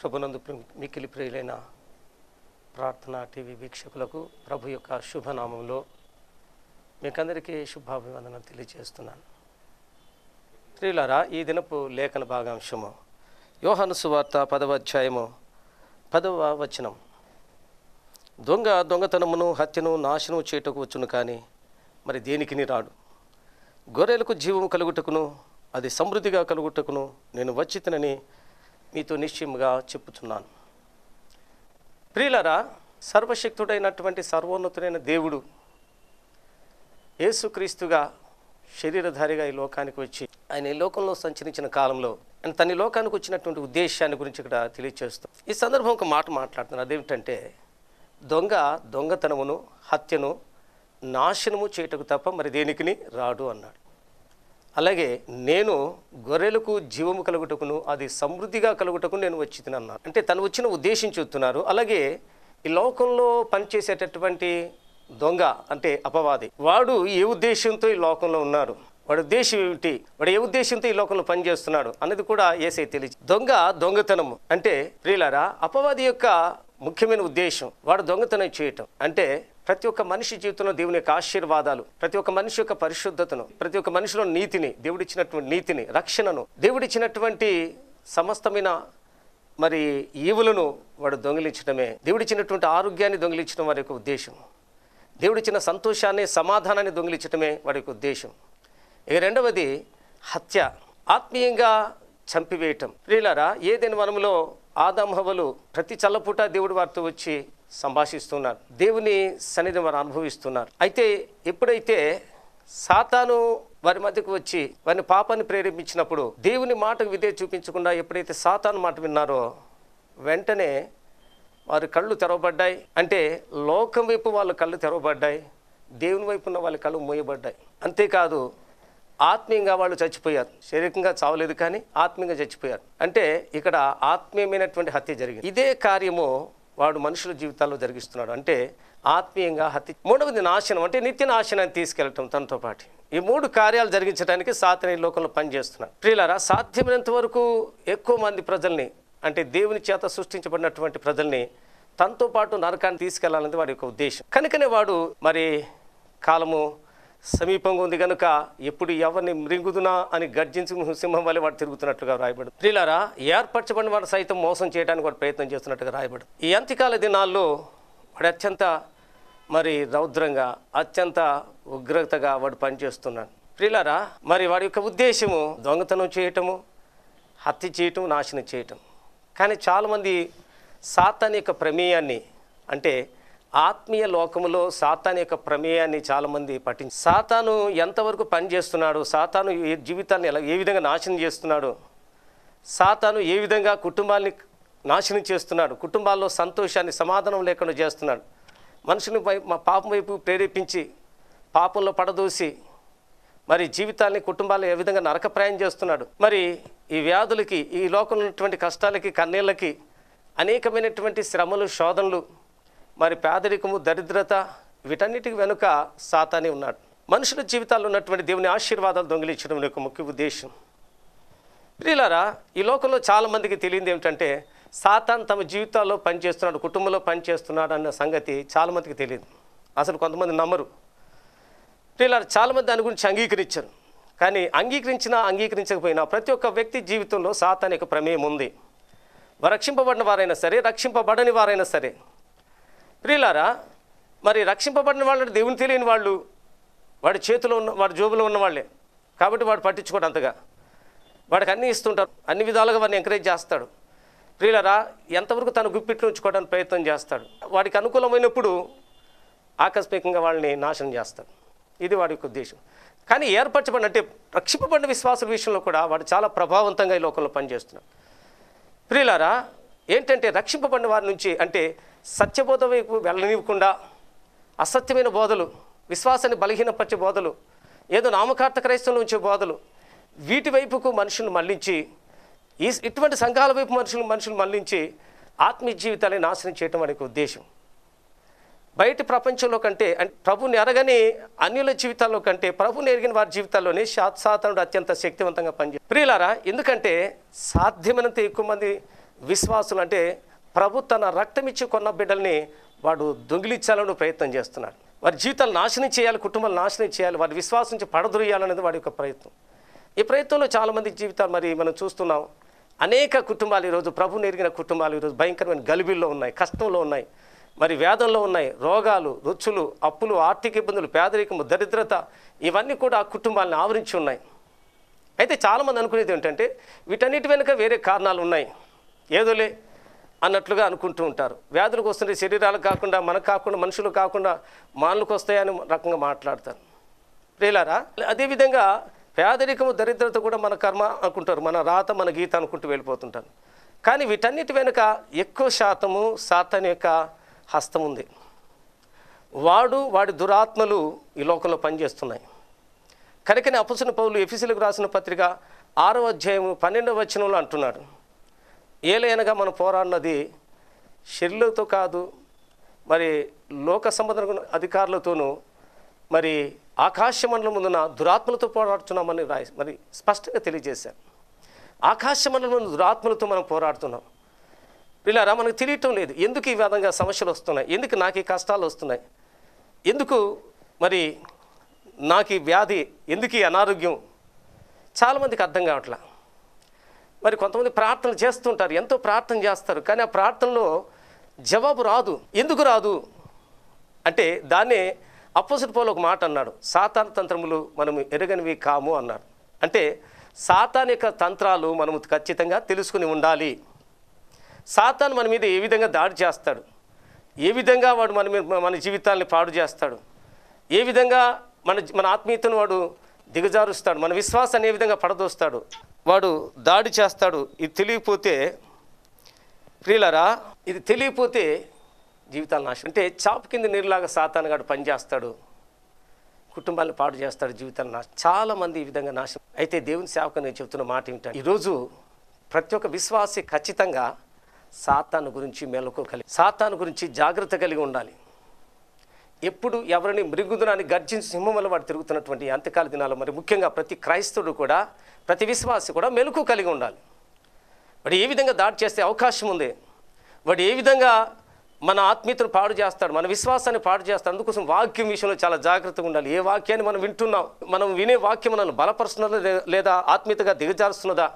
ప్రభునందు మిక్కిలి ప్రియులైన ప్రార్థన టీవీ వీక్షకులకు ప్రభు యొక్క శుభనామంలో మీకందరికీ శుభాభివందనం తెలియజేస్తున్నాను ప్రియులారా ఈ దినపు లేఖన భాగాంశము యోహాను సువార్త పదవ అధ్యాయము పదవ వచనం దొంగ దొంగతనమును హత్యను నాశనం చేయటకు వచ్చును కానీ మరి దేనికిని రాడు గొర్రెలకు జీవము కలుగుటకును అది సమృద్ధిగా కలుగుటకును నేను వచ్చితనని మీతో నిశ్చయముగా చెప్పుతున్నాను ప్రియులరా సర్వశక్తుడైనటువంటి సర్వోన్నతుడైన దేవుడు యేసుక్రీస్తుగా శరీరధారిగా ఈ లోకానికి వచ్చి ఆయన ఈ లోకంలో సంచరించిన కాలంలో ఆయన తన లోకానికి వచ్చినటువంటి ఉద్దేశాన్ని గురించి ఇక్కడ తెలియచేస్తాం ఈ సందర్భం ఒక మాట మాట్లాడుతున్నారు అదేమిటంటే దొంగ దొంగతనమును హత్యను నాశనము చేయుటకు తప్ప మరి దేనికిని రాడు అన్నాడు అలాగే నేను గొర్రెలకు జీవము కలుగుటకును అది సమృద్ధిగా కలుగుటకు నేను వచ్చి తినన్నాను అంటే తను వచ్చిన ఉద్దేశం చూస్తున్నారు అలాగే ఈ లోకంలో పనిచేసేటటువంటి దొంగ అంటే అపవాది వాడు ఏ ఉద్దేశంతో ఈ లోకంలో ఉన్నారు వాడి ఉద్దేశం ఏమిటి వాడు ఏ ఉద్దేశంతో ఈ లోకంలో పనిచేస్తున్నాడు అన్నది కూడా ఏసై తెలియదు దొంగ దొంగతనము అంటే ప్రియులారా అపవాది యొక్క ముఖ్యమైన ఉద్దేశం వాడు దొంగతనం చేయటం అంటే ప్రతి ఒక్క మనిషి జీవితంలో దేవుని యొక్క ఆశీర్వాదాలు ప్రతి ఒక్క మనిషి యొక్క పరిశుద్ధతను ప్రతి ఒక్క మనిషిలో నీతిని దేవుడిచ్చినటువంటి నీతిని రక్షణను దేవుడిచ్చినటువంటి సమస్తమైన మరి ఈవులను వాడు దొంగిలించడమే దేవుడిచ్చినటువంటి ఆరోగ్యాన్ని దొంగిలించడం వారి యొక్క ఉద్దేశం దేవుడిచ్చిన సంతోషాన్ని సమాధానాన్ని దొంగిలించడమే వాడి యొక్క ఉద్దేశం ఇక రెండవది హత్య ఆత్మీయంగా చంపివేయటం రీలారా ఏదైన వనములో ఆదాంహవలు ప్రతి చల్లపూట దేవుడి వారితో వచ్చి సంభాషిస్తున్నారు దేవుని సన్నిధి వారు అనుభవిస్తున్నారు అయితే ఎప్పుడైతే సాతాను వారి మధ్యకు వచ్చి వారిని పాపాన్ని ప్రేరేపించినప్పుడు దేవుని మాటకు విధే చూపించకుండా ఎప్పుడైతే సాతాను మాట విన్నారో వెంటనే వారి కళ్ళు తెరవబడ్డాయి అంటే లోకం వైపు వాళ్ళ కళ్ళు తెరవబడ్డాయి దేవుని వైపు ఉన్న వాళ్ళ కళ్ళు మూయబడ్డాయి అంతేకాదు ఆత్మీయంగా వాళ్ళు చచ్చిపోయారు శారీరకంగా చావలేదు కానీ ఆత్మీయంగా చచ్చిపోయారు అంటే ఇక్కడ ఆత్మీయమైనటువంటి హత్య జరిగింది ఇదే కార్యము వాడు మనుషుల జీవితాల్లో జరిగిస్తున్నాడు అంటే ఆత్మీయంగా హత్య మూడవది నాశనం అంటే నిత్య నాశనాన్ని తీసుకెళ్ళటం తనతో పాటు ఈ మూడు కార్యాలు జరిగించడానికి సాతని లోకంలో పనిచేస్తున్నాడు ప్రియులారా సాధ్యమైనంత వరకు ఎక్కువ మంది ప్రజల్ని అంటే దేవుని చేత సృష్టించబడినటువంటి ప్రజల్ని తనతో పాటు నరకాన్ని తీసుకెళ్లాలన్నది వాడి యొక్క ఉద్దేశం కనుకనే వాడు మరి కాలము సమీపంగా ఉంది కనుక ఎప్పుడు ఎవరిని మృంగుదునా అని గర్జించి సింహం వల్ల వాడు తిరుగుతున్నట్లుగా రాయబడు ప్రియులారా ఏర్పరచబడిన వాడు సైతం మోసం చేయడానికి వాడు ప్రయత్నం చేస్తున్నట్టుగా రాయబడు ఈ అంత్యకాల దినాల్లో వాడు అత్యంత మరి రౌద్రంగా అత్యంత ఉగ్రతగా వాడు పనిచేస్తున్నాడు ప్రియులారా మరి వాడి యొక్క ఉద్దేశము దొంగతనం చేయటము హత్య చేయటం నాశనం చేయటం కానీ చాలామంది సాతాని యొక్క ప్రమేయాన్ని అంటే ఆత్మీయ లోకములో సాతాన్ యొక్క ప్రమేయాన్ని చాలామంది పఠించి సాతాను ఎంతవరకు పనిచేస్తున్నాడు సాతాను జీవితాన్ని ఎలా ఏ విధంగా నాశనం చేస్తున్నాడు సాతాను ఏ విధంగా కుటుంబాన్ని నాశనం చేస్తున్నాడు కుటుంబాల్లో సంతోషాన్ని సమాధానం లేకుండా చేస్తున్నాడు మనుషుని మా పాపం వైపు ప్రేరేపించి పాపంలో పడదూసి మరి జీవితాన్ని కుటుంబాలు ఏ విధంగా నరకప్రాయం చేస్తున్నాడు మరి ఈ వ్యాధులకి ఈ లోకంలో ఉన్నటువంటి కష్టాలకి కన్నీళ్ళకి అనేకమైనటువంటి శ్రమలు శోధనలు మరి పేదరికము దరిద్రత వీటన్నిటికి వెనుక సాతానే ఉన్నాడు మనుషుల జీవితాల్లో ఉన్నటువంటి దేవుని ఆశీర్వాదాలు దొంగిలించడం యొక్క ముఖ్య ఉద్దేశం ప్రియులారా ఈ లోకంలో చాలామందికి తెలియదు ఏమిటంటే సాతాన్ తమ జీవితాల్లో పనిచేస్తున్నాడు కుటుంబంలో పనిచేస్తున్నాడు అన్న సంగతి చాలామందికి తెలియదు అసలు కొంతమంది నమ్మరు ప్రియులారా చాలామంది దాని గురించి అంగీకరించారు కానీ అంగీకరించినా అంగీకరించకపోయినా ప్రతి ఒక్క వ్యక్తి జీవితంలో సాతాన్ యొక్క ప్రమేయం ఉంది రక్షింపబడిన వారైనా సరే రక్షింపబడని వారైనా సరే ప్రియులారా మరి రక్షింపబడిన వాళ్ళు దేవుని తెలియని వాళ్ళు వాడి చేతిలో ఉన్న వాడి జోబులో ఉన్న వాళ్ళే కాబట్టి వాడు పట్టించుకోడు అంతగా వాడికి అన్నీ ఇస్తుంటారు అన్ని విధాలుగా వాడిని ఎంకరేజ్ చేస్తాడు ప్రియులరా ఎంతవరకు తను గుప్పిట్లు ఉంచుకోవడానికి ప్రయత్నం చేస్తాడు వాడికి అనుకూలమైనప్పుడు ఆకస్మికంగా వాళ్ళని నాశనం చేస్తాడు ఇది వాడి యొక్క ఉద్దేశం కానీ ఏర్పరచబడిన అంటే రక్షింపబడిన విశ్వాసుల విషయంలో కూడా వాడు చాలా ప్రభావవంతంగా ఈ లోకంలో పనిచేస్తున్నాడు ప్రియులారా ఏంటంటే రక్షింపబడిన వారి నుంచి అంటే సత్యబోధ వైపు వెళ్ళనివ్వకుండా అసత్యమైన బోధలు విశ్వాసాన్ని బలహీనపరిచే బోధలు ఏదో నామకార్త క్రైస్తవులు ఉంచే బోధలు వీటి వైపుకు మనుషులు మళ్లించి ఈ ఇటువంటి సంఘాల వైపు మనుషులు మనుషులు మళ్లించి ఆత్మీయ జీవితాన్ని నాశనం చేయటం అనే ఉద్దేశం బయట ప్రపంచంలో కంటే ప్రభుని ఎరగని అన్యుల జీవితాల్లో కంటే ప్రభుని ఎరిగిన వారి జీవితాల్లోనే సాత్సాతనుడు అత్యంత శక్తివంతంగా పనిచేస్తారు ప్రియులారా ఎందుకంటే సాధ్యమైనంత ఎక్కువ మంది విశ్వాసులు అంటే ప్రభు తన రక్తం ఇచ్చి కొన్న బిడ్డల్ని వాడు దొంగిలించాలని ప్రయత్నం చేస్తున్నాడు వారి జీవితాలు నాశనం చేయాలి కుటుంబాలు నాశనం చేయాలి వారి విశ్వాసం నుంచి పడదొరియాలనేది వాడి యొక్క ప్రయత్నం ఈ ప్రయత్నంలో చాలామంది జీవితాలు మరి మనం చూస్తున్నాం అనేక కుటుంబాలు ఈరోజు ప్రభు నెరిగిన కుటుంబాలు ఈరోజు భయంకరమైన గలిబిల్లో ఉన్నాయి కష్టంలో ఉన్నాయి మరి వేదంలో ఉన్నాయి రోగాలు రుచులు అప్పులు ఆర్థిక ఇబ్బందులు పేదరికము దరిద్రత ఇవన్నీ కూడా ఆ కుటుంబాలను ఆవరించి ఉన్నాయి అయితే చాలామంది అనుకునేది ఏంటంటే వీటన్నిటి వెనుక వేరే కారణాలు ఉన్నాయి ఏదోలే అన్నట్లుగా అనుకుంటూ ఉంటారు వ్యాధులకు వస్తుంటే శరీరాలకు కాకుండా మనకు కాకుండా మనుషులు కాకుండా మానులకు వస్తాయని రకంగా మాట్లాడతారు ప్రియులారా అదేవిధంగా పేదరికము దరిద్రత కూడా మన కర్మ అనుకుంటారు మన రాత మన గీత అనుకుంటూ వెళ్ళిపోతుంటారు కానీ వీటన్నిటి వెనుక ఎక్కువ శాతము సాతని యొక్క హస్తం ఉంది వాడు వాడి దురాత్మలు ఈ లోకంలో పనిచేస్తున్నాయి కనుకనే అపసున పౌలు ఎఫిసిలకు రాసిన పత్రిక ఆరో అధ్యాయము పన్నెండవ వచనంలో అంటున్నాడు ఏలైనగా మనం పోరాడినది షెర్లతో కాదు మరి లోక సంబంధ అధికారులతోనూ మరి ఆకాశమండలం ముందున దురాత్మలతో పోరాడుతున్నామని రాయి మరి స్పష్టంగా తెలియజేశారు ఆకాశమండలం ముందు దురాత్మలతో మనం పోరాడుతున్నాం పిల్లరా మనకు తెలియటం లేదు ఎందుకు ఈ విధంగా సమస్యలు వస్తున్నాయి ఎందుకు నాకు ఈ కష్టాలు వస్తున్నాయి ఎందుకు మరి నాకు ఈ వ్యాధి ఎందుకు ఈ అనారోగ్యం చాలామందికి అర్థం కావట్లా మరి కొంతమంది ప్రార్థనలు చేస్తుంటారు ఎంతో ప్రార్థన చేస్తారు కానీ ఆ ప్రార్థనలో జవాబు రాదు ఎందుకు రాదు అంటే దాన్నే అపోజిట్ పోలో ఒక మాట అన్నాడు సాతాన తంత్రములు మనం ఎరగనివి కాము అన్నాడు అంటే సాతాన్ యొక్క తంత్రాలు మనము ఖచ్చితంగా తెలుసుకుని ఉండాలి సాతాన్ మన మీద ఏ విధంగా దాడి చేస్తాడు ఏ విధంగా వాడు మన మన జీవితాన్ని పాడు చేస్తాడు ఏ విధంగా మన మన ఆత్మీయతను వాడు దిగజారుస్తాడు మన విశ్వాసాన్ని ఏ విధంగా పడదోస్తాడు వాడు దాడి చేస్తాడు ఇది తెలియకపోతే ప్రియులరా ఇది తెలియకపోతే జీవితాలు నాశనం అంటే చాపు కింద నీరులాగా సాతానుగాడు పనిచేస్తాడు కుటుంబాన్ని పాడు చేస్తాడు జీవితాలు నాశనం చాలామంది ఈ విధంగా నాశనం అయితే దేవుని సేవకు నేను చెబుతున్న మాట ఏమిటంటే ఈరోజు ప్రతి ఒక్క విశ్వాసి ఖచ్చితంగా సాతాను గురించి మెలకు కలిగి సాతాను గురించి జాగ్రత్త కలిగి ఉండాలి ఎప్పుడు ఎవరిని మృగుదునాన్ని గర్జించి సింహం వల్ల వాడు తిరుగుతున్నటువంటి అంత్యకాల దినాలు మరి ముఖ్యంగా ప్రతి క్రైస్తుడు కూడా ప్రతి విశ్వాసి కూడా మెలకు కలిగి ఉండాలి వాడు ఏ విధంగా దాడి చేస్తే అవకాశం ఉంది వాడు ఏ విధంగా మన ఆత్మీయతను పాడు చేస్తాడు మన విశ్వాసాన్ని పాడు చేస్తాడు అందుకోసం వాక్యం విషయంలో చాలా జాగ్రత్తగా ఉండాలి ఏ వాక్యాన్ని మనం వింటున్నాం మనం వినే వాక్యం మనల్ని బలపరుస్తున్నదా లేదా ఆత్మీయతగా దిగజారుస్తున్నదా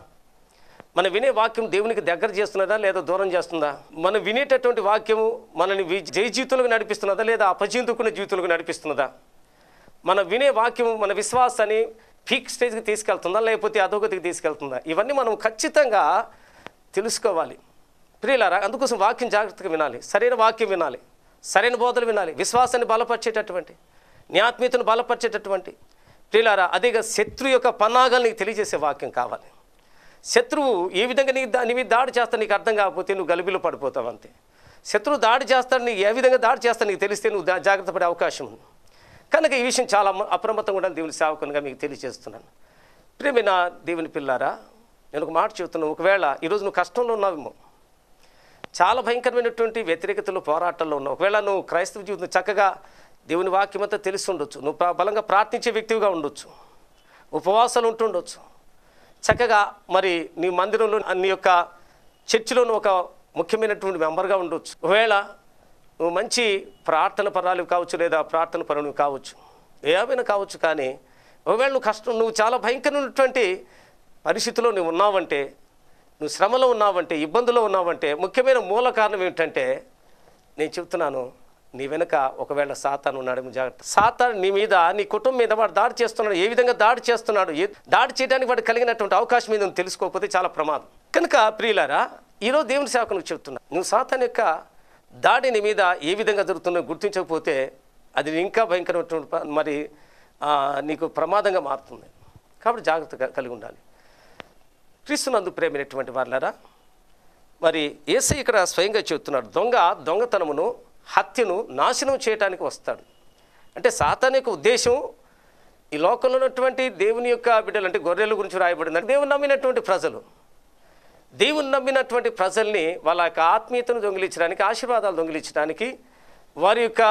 మనం వినే వాక్యం దేవునికి దగ్గర చేస్తున్నదా లేదా దూరం చేస్తుందా మనం వినేటటువంటి వాక్యము మనని జయ జీవితంలో నడిపిస్తున్నదా లేదా అపజీవితుకున్న జీవితంలో నడిపిస్తున్నదా మనం వినే వాక్యం మన విశ్వాసాన్ని పీక్ స్టేజ్కి తీసుకెళ్తుందా లేకపోతే అధోగతికి తీసుకెళ్తుందా ఇవన్నీ మనం ఖచ్చితంగా తెలుసుకోవాలి ప్రియులారా అందుకోసం వాక్యం జాగ్రత్తగా వినాలి సరైన వాక్యం వినాలి సరైన బోధలు వినాలి విశ్వాసాన్ని బలపరిచేటటువంటి న్యాత్మీయతను బలపరిచేటటువంటి ప్రియులారా అదేగా శత్రు యొక్క పన్నాగాలు నీకు తెలియజేసే వాక్యం కావాలి శత్రువు ఏ విధంగా నీ నీవి దాడి చేస్తా నీకు అర్థం కాకపోతే నువ్వు గలిబిలో పడిపోతావు అంతే శత్రువు దాడి చేస్తాడు నీకు ఏ విధంగా దాడి చేస్తా నీకు తెలిస్తే నువ్వు జాగ్రత్త పడే అవకాశం ఉంది కనుక ఈ విషయం చాలా అప్రమత్తంగా ఉండాలి దేవుని సేవకునిగా మీకు తెలియజేస్తున్నాను నా దేవుని పిల్లారా నేను ఒక మాట చెబుతున్నాను ఒకవేళ ఈరోజు నువ్వు కష్టంలో ఉన్నావేమో చాలా భయంకరమైనటువంటి వ్యతిరేకతలు పోరాటాల్లో ఉన్నావు ఒకవేళ నువ్వు క్రైస్తవ జీవితం చక్కగా దేవుని వాక్యమంతా తెలిసి ఉండొచ్చు నువ్వు బలంగా ప్రార్థించే వ్యక్తిగా ఉండొచ్చు ఉపవాసాలు ఉంటుండొచ్చు చక్కగా మరి నీ మందిరంలో నీ యొక్క చర్చిలోను ఒక ముఖ్యమైనటువంటి మెంబర్గా ఉండొచ్చు ఒకవేళ నువ్వు మంచి ప్రార్థన పరాలు కావచ్చు లేదా ప్రార్థన పరులు కావచ్చు ఏమైనా కావచ్చు కానీ ఒకవేళ నువ్వు కష్టం నువ్వు చాలా భయంకరమైనటువంటి పరిస్థితిలో నువ్వు ఉన్నావంటే నువ్వు శ్రమలో ఉన్నావంటే ఇబ్బందులో ఉన్నావంటే ముఖ్యమైన మూల కారణం ఏమిటంటే నేను చెప్తున్నాను నీ వెనుక ఒకవేళ సాతాను ఉన్నాడు జాగ్రత్త సాతాను నీ మీద నీ కుటుంబం మీద వాడు దాడి చేస్తున్నాడు ఏ విధంగా దాడి చేస్తున్నాడు ఏ దాడి చేయడానికి వాడు కలిగినటువంటి అవకాశం మీద తెలుసుకోకపోతే చాలా ప్రమాదం కనుక ప్రియులారా ఈరోజు దేవుని సేవకు నువ్వు చెప్తున్నా నువ్వు సాతాన్ యొక్క దాడి నీ మీద ఏ విధంగా జరుగుతుందో గుర్తించకపోతే అది ఇంకా భయంకరమైనటువంటి మరి నీకు ప్రమాదంగా మారుతుంది కాబట్టి జాగ్రత్త కలిగి ఉండాలి క్రీస్తునందు ప్రేమైనటువంటి వాళ్ళారా మరి ఏసై ఇక్కడ స్వయంగా చెబుతున్నాడు దొంగ దొంగతనమును హత్యను నాశనం చేయడానికి వస్తాడు అంటే సాతాన్ యొక్క ఉద్దేశం ఈ లోకంలో ఉన్నటువంటి దేవుని యొక్క బిడ్డలు అంటే గొర్రెల గురించి రాయబడింది దేవుని నమ్మినటువంటి ప్రజలు దేవుని నమ్మినటువంటి ప్రజల్ని వాళ్ళ యొక్క ఆత్మీయతను దొంగిలించడానికి ఆశీర్వాదాలు దొంగిలించడానికి వారి యొక్క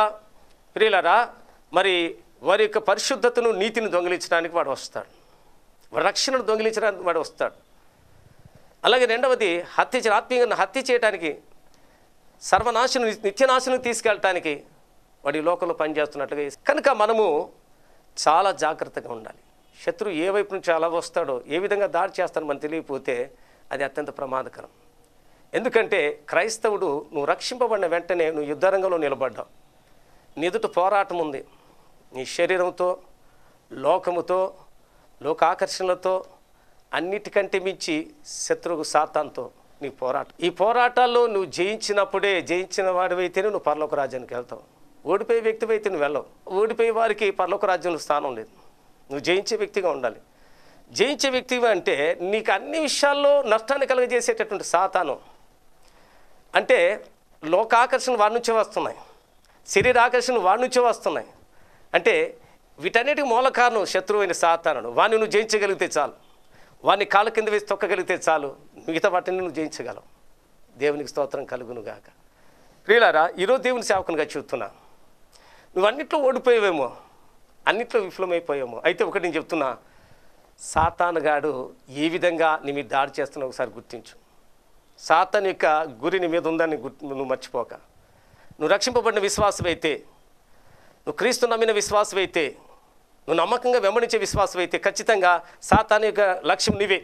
ప్రియులరా మరి వారి యొక్క పరిశుద్ధతను నీతిని దొంగిలించడానికి వాడు వస్తాడు రక్షణను దొంగిలించడానికి వాడు వస్తాడు అలాగే రెండవది హత్య ఆత్మీయంగా హత్య చేయడానికి సర్వనాశనం నిత్యనాశనం తీసుకెళ్ళటానికి వాడి లోకంలో పనిచేస్తున్నట్లుగా కనుక మనము చాలా జాగ్రత్తగా ఉండాలి శత్రువు ఏ వైపు నుంచి అలా వస్తాడో ఏ విధంగా దాడి చేస్తాడో మనం తెలియకపోతే అది అత్యంత ప్రమాదకరం ఎందుకంటే క్రైస్తవుడు నువ్వు రక్షింపబడిన వెంటనే నువ్వు యుద్ధరంగంలో నిలబడ్డావు నిదుటి పోరాటం ఉంది నీ శరీరంతో లోకముతో లోకాకర్షణలతో అన్నిటికంటే మించి శత్రువు సాతాంతో నీ పోరాటం ఈ పోరాటాల్లో నువ్వు జయించినప్పుడే జయించిన వాడివైతేనే నువ్వు పర్లోక రాజ్యానికి వెళ్తావు ఓడిపోయే వ్యక్తి అయితే నువ్వు వెళ్ళవు ఓడిపోయే వారికి పర్లోక రాజ్యంలో స్థానం లేదు నువ్వు జయించే వ్యక్తిగా ఉండాలి జయించే వ్యక్తి అంటే నీకు అన్ని విషయాల్లో నష్టాన్ని కలుగజేసేటటువంటి సాతానం అంటే లోకాకర్షణ వాడి నుంచే వస్తున్నాయి శరీర ఆకర్షణ వాడి నుంచే వస్తున్నాయి అంటే వీటన్నిటి మూల కారణం శత్రువైన సాతానుడు వాడిని నువ్వు జయించగలిగితే చాలు వాడిని కాళ్ళ కింద వేసి తొక్కగలిగితే చాలు మిగతా వాటిని నువ్వు జయించగలవు దేవునికి స్తోత్రం కలుగునుగాక ప్రియులారా ఈరోజు దేవుని సేవకునిగా చెబుతున్నా నువ్వు అన్నిట్లో ఓడిపోయావేమో అన్నిట్లో విఫలమైపోయామో అయితే ఒకటి నేను చెప్తున్నా సాతానుగాడు ఏ విధంగా నీ మీద దాడి చేస్తున్నా ఒకసారి గుర్తించు సాతాన్ యొక్క గురి నీ మీద ఉందని నువ్వు మర్చిపోక నువ్వు రక్షింపబడిన విశ్వాసమైతే నువ్వు క్రీస్తు నమ్మిన విశ్వాసమైతే నువ్వు నమ్మకంగా వెంబడించే అయితే ఖచ్చితంగా సాతాన్ యొక్క లక్ష్యం నువ్వే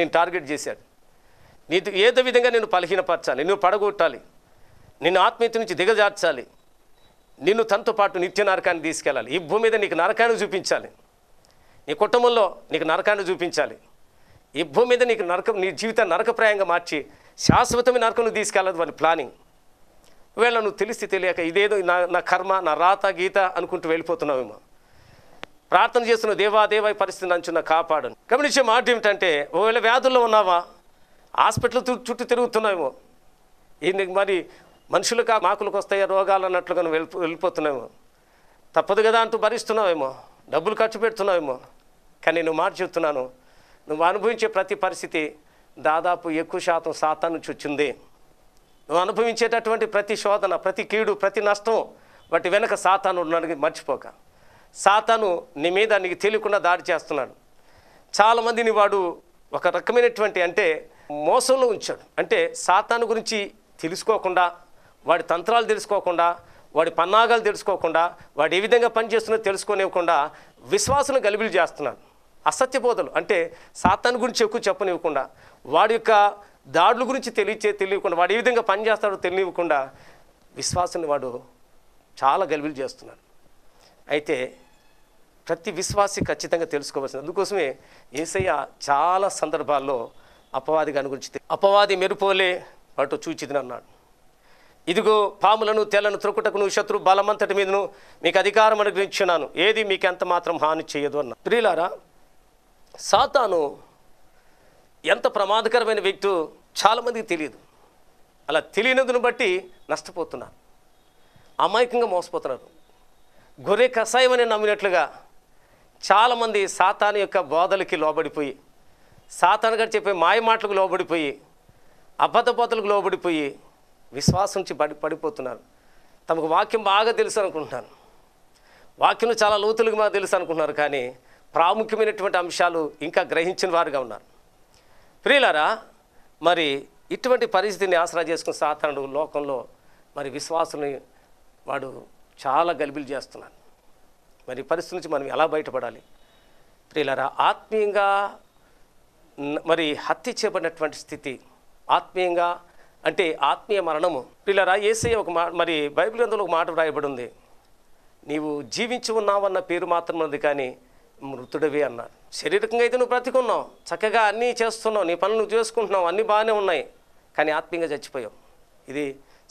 నేను టార్గెట్ చేశాడు నీ ఏదో విధంగా నేను బలహీనపరచాలి నువ్వు పడగొట్టాలి నిన్ను ఆత్మీయత నుంచి దిగజార్చాలి నిన్ను తనతో పాటు నిత్య నరకాన్ని తీసుకెళ్ళాలి ఈ భూమి మీద నీకు నరకాన్ని చూపించాలి నీ కుటుంబంలో నీకు నరకాన్ని చూపించాలి ఈ భూమి మీద నీకు నరకం నీ జీవితాన్ని నరకప్రాయంగా మార్చి శాశ్వతమైన నరకం తీసుకెళ్ళదు వాళ్ళ ప్లానింగ్ వేళ నువ్వు తెలిసి తెలియక ఇదేదో నా నా కర్మ నా రాత గీత అనుకుంటూ వెళ్ళిపోతున్నావేమో ప్రార్థన చేస్తున్న దేవా పరిస్థితి నంచు నా కాపాడను గమనించే మాట ఏమిటంటే ఒకవేళ వ్యాధుల్లో ఉన్నావా హాస్పిటల్ చుట్టూ తిరుగుతున్నాము ఈ మరి మనుషులకు మాకులకు వస్తాయో రోగాలు అన్నట్లుగా వెళ్ళి వెళ్ళిపోతున్నామేమో తప్పదు కదా అంటూ భరిస్తున్నావేమో డబ్బులు ఖర్చు పెడుతున్నావేమో కానీ నువ్వు మాట చెప్తున్నాను నువ్వు అనుభవించే ప్రతి పరిస్థితి దాదాపు ఎక్కువ శాతం శాతాన్ని నుంచి నువ్వు అనుభవించేటటువంటి ప్రతి శోధన ప్రతి కీడు ప్రతి నష్టం వాటి వెనక సాతాను ఉన్నాడు మర్చిపోక సాతాను నీ మీద నీకు తెలియకుండా దాడి చేస్తున్నాడు చాలామందిని వాడు ఒక రకమైనటువంటి అంటే మోసంలో ఉంచాడు అంటే సాతాను గురించి తెలుసుకోకుండా వాడి తంత్రాలు తెలుసుకోకుండా వాడి పన్నాగాలు తెలుసుకోకుండా వాడు ఏ విధంగా పనిచేస్తున్నా తెలుసుకోనివ్వకుండా విశ్వాసం గలిబిలి చేస్తున్నాడు అసత్య బోధలు అంటే సాతాను గురించి ఎక్కువ చెప్పనివ్వకుండా వాడి యొక్క దాడుల గురించి తెలియచే తెలియకుండా వాడు ఏ విధంగా పనిచేస్తాడో తెలియకుండా విశ్వాసాన్ని వాడు చాలా గలిబిలి చేస్తున్నాడు అయితే ప్రతి విశ్వాసి ఖచ్చితంగా తెలుసుకోవాల్సింది అందుకోసమే ఏసయ్య చాలా సందర్భాల్లో అపవాది అనుగురించి అపవాది మెరుపోలే అటు అన్నాడు ఇదిగో పాములను తెలను త్రొక్కుటకును శత్రు బలమంతటి మీదను మీకు అధికారం అనుగ్రహించున్నాను ఏది మీకు ఎంత మాత్రం హాని చేయదు అన్న ప్రియులారా సాతాను ఎంత ప్రమాదకరమైన వ్యక్తో చాలామందికి తెలియదు అలా తెలియనందును బట్టి నష్టపోతున్నారు అమాయకంగా మోసపోతున్నారు గొర్రె కషాయం అని నమ్మినట్లుగా చాలామంది సాతాను యొక్క బోధలకి లోబడిపోయి సాతాను గారు చెప్పే మాయ మాటలకు లోబడిపోయి అబద్ధపోతలకు లోబడిపోయి విశ్వాసం నుంచి పడి పడిపోతున్నారు తమకు వాక్యం బాగా తెలుసు అనుకుంటున్నాను వాక్యం చాలా లోతులుగా మాకు తెలుసు అనుకుంటున్నారు కానీ ప్రాముఖ్యమైనటువంటి అంశాలు ఇంకా గ్రహించిన వారుగా ఉన్నారు ప్రియులారా మరి ఇటువంటి పరిస్థితిని ఆసరా చేసుకున్న సాధారణుడు లోకంలో మరి విశ్వాసుని వాడు చాలా గలిబిలు చేస్తున్నాను మరి పరిస్థితి నుంచి మనం ఎలా బయటపడాలి ప్రియులారా ఆత్మీయంగా మరి హత్య చేయబడినటువంటి స్థితి ఆత్మీయంగా అంటే ఆత్మీయ మరణము పిల్లరా ఏసై ఒక మా మరి బైబిల్ గ్రంథంలో ఒక మాట వ్రాయబడి ఉంది నీవు జీవించి ఉన్నావన్న పేరు మాత్రం ఉంది కానీ మృతుడివి అన్నారు శారీరకంగా అయితే నువ్వు బ్రతికున్నావు చక్కగా అన్నీ చేస్తున్నావు నీ పనులు నువ్వు చేసుకుంటున్నావు అన్నీ బాగానే ఉన్నాయి కానీ ఆత్మీయంగా చచ్చిపోయావు ఇది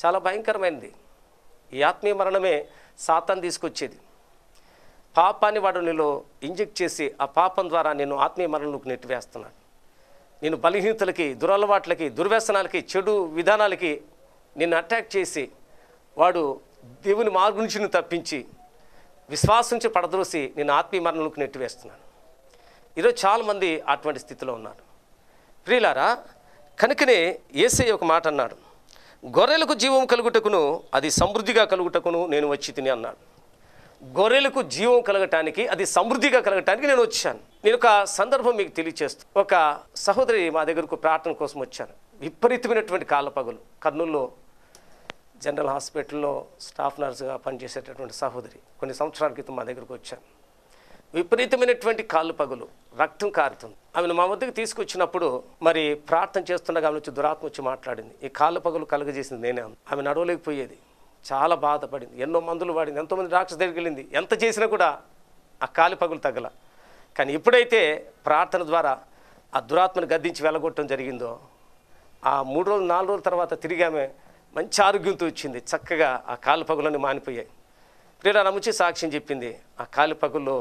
చాలా భయంకరమైనది ఈ ఆత్మీయ మరణమే సాతాన్ తీసుకొచ్చేది పాపాన్ని వాడు నీలో ఇంజెక్ట్ చేసి ఆ పాపం ద్వారా నేను ఆత్మీయ మరణంలోకి నెట్టివేస్తున్నాను నేను బలహీనతలకి దురలవాట్లకి దుర్వ్యసనాలకి చెడు విధానాలకి నిన్ను అటాక్ చేసి వాడు దేవుని మార్గం నుంచి తప్పించి విశ్వాసం నుంచి పడద్రోసి నేను ఆత్మీయ మరణంలోకి నెట్టివేస్తున్నాను ఈరోజు చాలామంది అటువంటి స్థితిలో ఉన్నారు ప్రియులారా కనుకనే ఏసే ఒక మాట అన్నాడు గొర్రెలకు జీవం కలుగుటకును అది సమృద్ధిగా కలుగుటకును నేను వచ్చి తిని అన్నాడు గొర్రెలకు జీవం కలగటానికి అది సమృద్ధిగా కలగటానికి నేను వచ్చాను నేను ఒక సందర్భం మీకు తెలియచేస్తూ ఒక సహోదరి మా దగ్గరకు ప్రార్థన కోసం వచ్చాను విపరీతమైనటువంటి కాళ్ళపగులు కర్నూలులో జనరల్ హాస్పిటల్లో స్టాఫ్ నర్స్గా పనిచేసేటటువంటి సహోదరి కొన్ని సంవత్సరాల క్రితం మా దగ్గరకు వచ్చాను విపరీతమైనటువంటి కాళ్ళు పగులు రక్తం కారుతుంది ఆమెను మా వద్దకు తీసుకొచ్చినప్పుడు మరి ప్రార్థన చేస్తుండగా ఆమె వచ్చి దురాత్మ వచ్చి మాట్లాడింది ఈ కాళ్ళు పగులు కలుగజేసింది నేనే ఆమె నడవలేకపోయేది చాలా బాధపడింది ఎన్నో మందులు వాడింది ఎంతోమంది డాక్టర్స్ దగ్గరికి వెళ్ళింది ఎంత చేసినా కూడా ఆ కాలి పగులు తగ్గల కానీ ఎప్పుడైతే ప్రార్థన ద్వారా ఆ దురాత్మను గద్దించి వెళ్ళగొట్టడం జరిగిందో ఆ మూడు రోజులు నాలుగు రోజుల తర్వాత తిరిగి ఆమె మంచి ఆరోగ్యంతో వచ్చింది చక్కగా ఆ కాలు పగులని మానిపోయాయి క్రీడా నమ్మించి సాక్ష్యం చెప్పింది ఆ కాలి పగుల్లో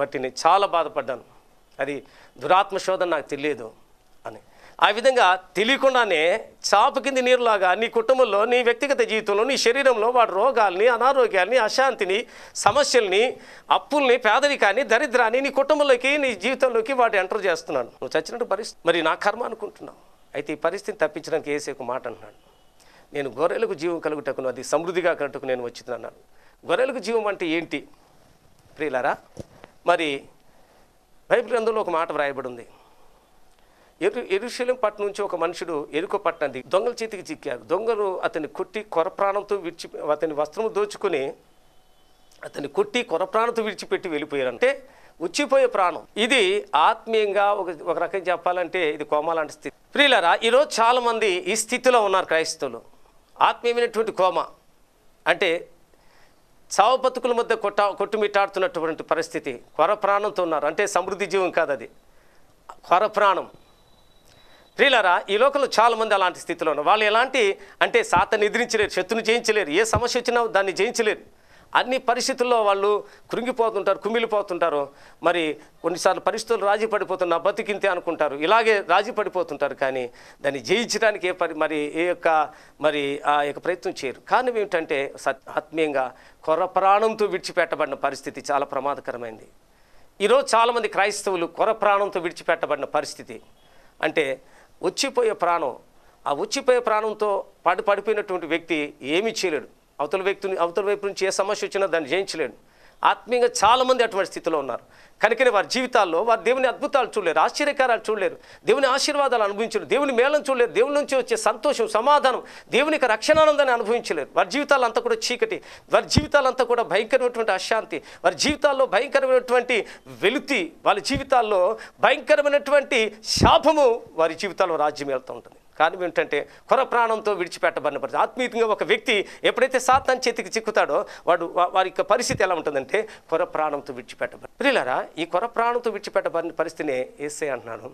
బట్టిని చాలా బాధపడ్డాను అది దురాత్మ శోధన నాకు తెలియదు ఆ విధంగా తెలియకుండానే చాప కింది నీరులాగా నీ కుటుంబంలో నీ వ్యక్తిగత జీవితంలో నీ శరీరంలో వాడు రోగాల్ని అనారోగ్యాల్ని అశాంతిని సమస్యల్ని అప్పుల్ని పేదరికాన్ని దరిద్రాన్ని నీ కుటుంబంలోకి నీ జీవితంలోకి వాడు ఎంటర్ చేస్తున్నాడు నువ్వు చచ్చినట్టు పరిస్థితి మరి నా కర్మ అనుకుంటున్నావు అయితే ఈ పరిస్థితిని తప్పించడానికి వేసే ఒక మాట అన్నాడు నేను గొర్రెలకు జీవం కలుగుటకును అది సమృద్ధిగా కలుగుటకు నేను వచ్చిందన్నాను గొర్రెలకు జీవం అంటే ఏంటి ప్రియులారా మరి బైబిల్ అందులో ఒక మాట వ్రాయబడి ఉంది ఎరు ఎరుశలం పట్టు నుంచి ఒక మనుషుడు ఎరుక పట్టణం దొంగల చేతికి చిక్కారు దొంగలు అతని కొట్టి కొర ప్రాణంతో విడిచి అతని వస్త్రము దోచుకుని అతని కొట్టి కొర ప్రాణంతో విడిచిపెట్టి వెళ్ళిపోయారు అంటే ఉచ్చిపోయే ప్రాణం ఇది ఆత్మీయంగా ఒక ఒక రకం చెప్పాలంటే ఇది కోమలాంటి స్థితి ప్రియులరా ఈరోజు చాలామంది ఈ స్థితిలో ఉన్నారు క్రైస్తవులు ఆత్మీయమైనటువంటి కోమ అంటే చావపతుకుల బతుకుల మధ్య కొట్ట కొట్టుమిట్టాడుతున్నటువంటి పరిస్థితి కొర ప్రాణంతో ఉన్నారు అంటే సమృద్ధి జీవం కాదు అది కొర ప్రాణం ప్రియులరా ఈ లోకంలో చాలామంది అలాంటి స్థితిలో ఉన్నారు వాళ్ళు ఎలాంటి అంటే సాత నిద్రించలేరు శత్రుని జయించలేరు ఏ సమస్య వచ్చినా దాన్ని జయించలేరు అన్ని పరిస్థితుల్లో వాళ్ళు కృంగిపోతుంటారు కుమిలిపోతుంటారు మరి కొన్నిసార్లు పరిస్థితులు రాజీ పడిపోతున్నా బతికింతే అనుకుంటారు ఇలాగే రాజీ పడిపోతుంటారు కానీ దాన్ని జయించడానికి ఏ పరి మరి ఏ యొక్క మరి ఆ యొక్క ప్రయత్నం చేయరు కారణం ఏమిటంటే ఆత్మీయంగా కొర ప్రాణంతో విడిచిపెట్టబడిన పరిస్థితి చాలా ప్రమాదకరమైంది ఈరోజు చాలామంది క్రైస్తవులు కొర ప్రాణంతో విడిచిపెట్టబడిన పరిస్థితి అంటే వచ్చిపోయే ప్రాణం ఆ వచ్చిపోయే ప్రాణంతో పాటు పడిపోయినటువంటి వ్యక్తి ఏమీ చేయలేడు అవతల వ్యక్తిని అవతల వైపు నుంచి ఏ సమస్య వచ్చినా దాన్ని జయించలేడు ఆత్మీయంగా చాలామంది అటువంటి స్థితిలో ఉన్నారు కనుకనే వారి జీవితాల్లో వారు దేవుని అద్భుతాలు చూడలేరు ఆశ్చర్యకారాలు చూడలేరు దేవుని ఆశీర్వాదాలు అనుభవించలేరు దేవుని మేళం చూడలేరు దేవుని నుంచి వచ్చే సంతోషం సమాధానం దేవుని యొక్క రక్షణానందాన్ని అనుభవించలేరు వారి జీవితాలంతా కూడా చీకటి వారి జీవితాలంతా కూడా భయంకరమైనటువంటి అశాంతి వారి జీవితాల్లో భయంకరమైనటువంటి వెలుతి వాళ్ళ జీవితాల్లో భయంకరమైనటువంటి శాపము వారి జీవితాల్లో రాజ్యం వెళ్తూ ఉంటుంది కారణం ఏంటంటే కొర ప్రాణంతో విడిచిపెట్టబడిన పరిస్థితి ఆత్మీయంగా ఒక వ్యక్తి ఎప్పుడైతే సాతాన్ చేతికి చిక్కుతాడో వాడు వారి యొక్క పరిస్థితి ఎలా ఉంటుందంటే కొర ప్రాణంతో విడిచిపెట్టబడి పిల్లలారా ఈ కొర ప్రాణంతో విడిచిపెట్టబడిన పరిస్థితినే ఏసే అంటున్నాను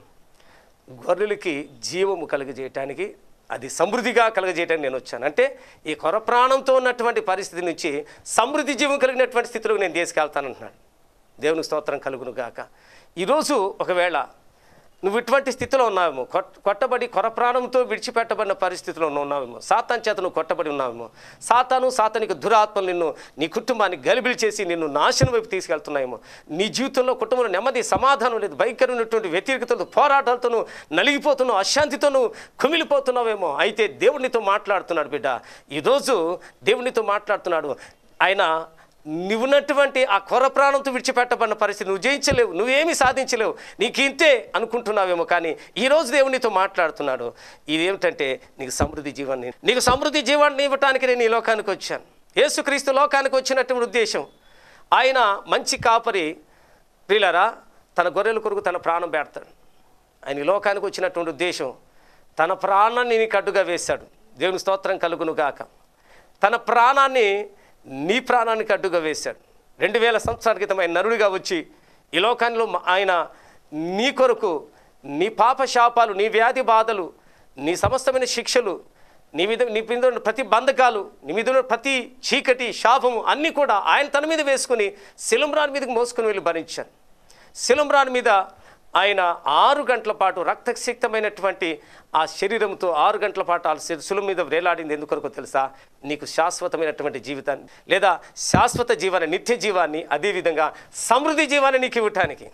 గొర్రెలకి జీవము కలుగజేయటానికి అది సమృద్ధిగా కలగజేయడానికి నేను వచ్చాను అంటే ఈ కొర ప్రాణంతో ఉన్నటువంటి పరిస్థితి నుంచి సమృద్ధి జీవం కలిగినటువంటి స్థితిలో నేను తీసుకెళ్తానంటున్నాను దేవుని స్తోత్రం కలుగును గాక ఈరోజు ఒకవేళ నువ్వు ఇటువంటి స్థితిలో ఉన్నావేమో కొట్టబడి కొరప్రాణంతో విడిచిపెట్టబడిన పరిస్థితిలో నువ్వు ఉన్నావేమో సాతాన్ చేత నువ్వు కొట్టబడి ఉన్నావేమో సాతాను సాతానికి దురాత్మలు నిన్ను నీ కుటుంబాన్ని గలిబిలి చేసి నిన్ను నాశనం వైపు తీసుకెళ్తున్నాయేమో నీ జీవితంలో కుటుంబంలో నెమ్మది సమాధానం లేదు భయంకరమైనటువంటి వ్యతిరేకతలు పోరాటాలతో నలిగిపోతున్నావు అశాంతితో కుమిలిపోతున్నావేమో అయితే దేవుడినితో మాట్లాడుతున్నాడు బిడ్డ ఈరోజు దేవునితో మాట్లాడుతున్నాడు ఆయన నువ్వున్నటువంటి ఆ కొర ప్రాణంతో విడిచిపెట్టబడిన పరిస్థితి నువ్వు జయించలేవు నువ్వేమీ సాధించలేవు నీకు ఇంతే అనుకుంటున్నావేమో కానీ ఈరోజు దేవునితో మాట్లాడుతున్నాడు ఇదేమిటంటే నీకు సమృద్ధి జీవాన్ని నీకు సమృద్ధి జీవాన్ని ఇవ్వటానికి నేను ఈ లోకానికి వచ్చాను ఏసుక్రీస్తు లోకానికి వచ్చినటువంటి ఉద్దేశం ఆయన మంచి కాపరి పిల్లరా తన గొర్రెల కొరకు తన ప్రాణం పెడతాడు ఆయన లోకానికి వచ్చినటువంటి ఉద్దేశం తన ప్రాణాన్ని నీకు అడ్డుగా వేశాడు దేవుని స్తోత్రం కలుగును గాక తన ప్రాణాన్ని నీ ప్రాణానికి అడ్డుగా వేశాడు రెండు వేల సంవత్సరాల క్రితం ఆయన నరుడిగా వచ్చి ఈ లోకంలో ఆయన నీ కొరకు నీ పాప శాపాలు నీ వ్యాధి బాధలు నీ సమస్తమైన శిక్షలు నీ మీద నీ మీద ప్రతి బంధకాలు నీ మీద ప్రతి చీకటి శాపము అన్నీ కూడా ఆయన తన మీద వేసుకుని శిలంరాన్ మీదకి మోసుకుని వెళ్ళి భరించాను శిలంరాన్ మీద ఆయన ఆరు గంటల పాటు రక్తసిక్తమైనటువంటి ఆ శరీరంతో ఆరు గంటల పాటు ఆ సులువు మీద వేలాడింది ఎందుకొరకు తెలుసా నీకు శాశ్వతమైనటువంటి జీవితాన్ని లేదా శాశ్వత జీవన నిత్య జీవాన్ని అదేవిధంగా సమృద్ధి జీవాన్ని నీకు ఇవ్వటానికి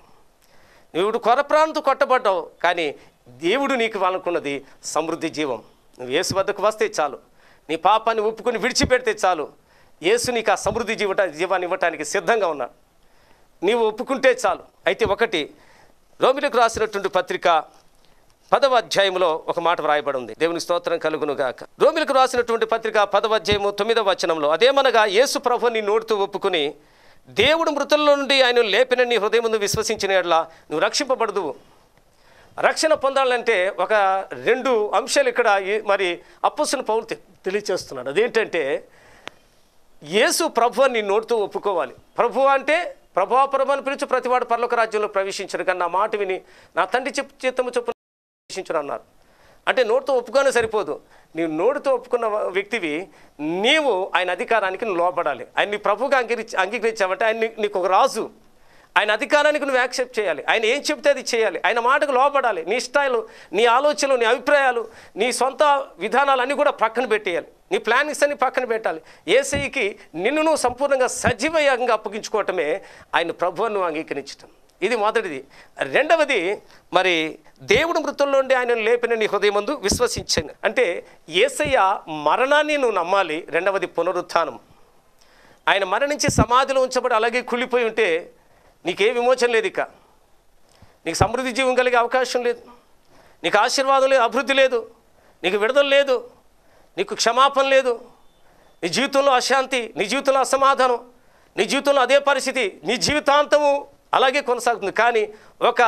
నువ్వు ప్రాంతం కొట్టబడ్డావు కానీ దేవుడు నీకు వాళ్ళకున్నది సమృద్ధి జీవం నువ్వు ఏసు వద్దకు వస్తే చాలు నీ పాపాన్ని ఒప్పుకొని విడిచిపెడితే చాలు ఏసు నీకు ఆ సమృద్ధి జీవట జీవాన్ని ఇవ్వటానికి సిద్ధంగా ఉన్నాడు నీవు ఒప్పుకుంటే చాలు అయితే ఒకటి రోమిలకు రాసినటువంటి పత్రిక పదవ అధ్యాయంలో ఒక మాట వ్రాయబడి ఉంది దేవుని స్తోత్రం కలుగునుగాక రోమిలకు రాసినటువంటి పత్రిక పదవ అధ్యాయము తొమ్మిదవ వచనంలో అదేమనగా యేసు ప్రభుని నోడుతూ ఒప్పుకుని దేవుడు మృతుల్లో నుండి ఆయన లేపిన నీ ముందు విశ్వసించిన ఎడలా నువ్వు రక్షింపబడదు రక్షణ పొందాలంటే ఒక రెండు అంశాలు ఇక్కడ మరి అప్పసును పౌరు తెలియచేస్తున్నాడు అదేంటంటే యేసు ప్రభు అని నోటితో ఒప్పుకోవాలి ప్రభు అంటే ప్రభా ప్రభాని పిలిచి ప్రతివాడు పర్లోక రాజ్యంలో ప్రవేశించను కానీ నా మాట విని నా తండ్రి చెప్పు చిత్తము చెప్పు ప్రవేశించను అన్నారు అంటే నోటితో ఒప్పుకొని సరిపోదు నీవు నోటితో ఒప్పుకున్న వ్యక్తివి నీవు ఆయన అధికారానికి లోపడాలి ఆయన నీ ప్రభుగా అంగీకరించి అంగీకరించావంటే ఆయన నీకు ఒక రాజు ఆయన అధికారానికి నువ్వు యాక్సెప్ట్ చేయాలి ఆయన ఏం చెప్తే అది చేయాలి ఆయన మాటకు లోపడాలి నీ స్టైలు నీ ఆలోచనలు నీ అభిప్రాయాలు నీ సొంత విధానాలు అన్నీ కూడా పక్కన పెట్టేయాలి నీ ప్లానింగ్స్ అన్ని పక్కన పెట్టాలి ఏసీకి నిన్ను నువ్వు సంపూర్ణంగా సజీవయంగా అప్పగించుకోవటమే ఆయన ప్రభువాన్ని అంగీకరించటం ఇది మొదటిది రెండవది మరి దేవుడు మృతుల్లో ఉండి ఆయన లేపిన నీ హృదయం ముందు విశ్వసించాను అంటే ఏసయ్య మరణాన్ని నువ్వు నమ్మాలి రెండవది పునరుత్థానం ఆయన మరణించి సమాధిలో ఉంచబడి అలాగే కుళ్ళిపోయి ఉంటే నీకే విమోచన లేదు ఇక నీకు సమృద్ధి జీవం కలిగే అవకాశం లేదు నీకు ఆశీర్వాదం లేదు అభివృద్ధి లేదు నీకు విడుదల లేదు నీకు క్షమాపణ లేదు నీ జీవితంలో అశాంతి నీ జీవితంలో అసమాధానం నీ జీవితంలో అదే పరిస్థితి నీ జీవితాంతము అలాగే కొనసాగుతుంది కానీ ఒక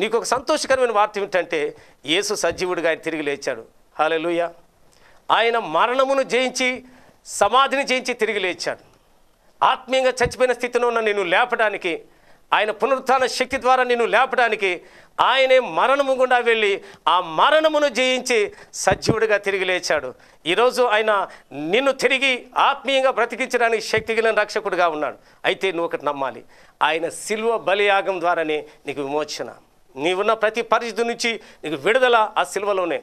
నీకు ఒక సంతోషకరమైన వార్త ఏమిటంటే యేసు సజీవుడిగా ఆయన తిరిగి లేచాడు హాలెలుయ ఆయన మరణమును జయించి సమాధిని జయించి తిరిగి లేచాడు ఆత్మీయంగా చచ్చిపోయిన స్థితిలో ఉన్న నేను లేపడానికి ఆయన పునరుత్న శక్తి ద్వారా నిన్ను లేపడానికి ఆయనే మరణము గుండా వెళ్ళి ఆ మరణమును జయించి సజీవుడిగా తిరిగి లేచాడు ఈరోజు ఆయన నిన్ను తిరిగి ఆత్మీయంగా బ్రతికించడానికి శక్తి కలిగిన రక్షకుడిగా ఉన్నాడు అయితే నువ్వు ఒకటి నమ్మాలి ఆయన సిల్వ బలియాగం ద్వారానే నీకు విమోచన నీవున్న ప్రతి పరిస్థితి నుంచి నీకు విడుదల ఆ సిల్వలోనే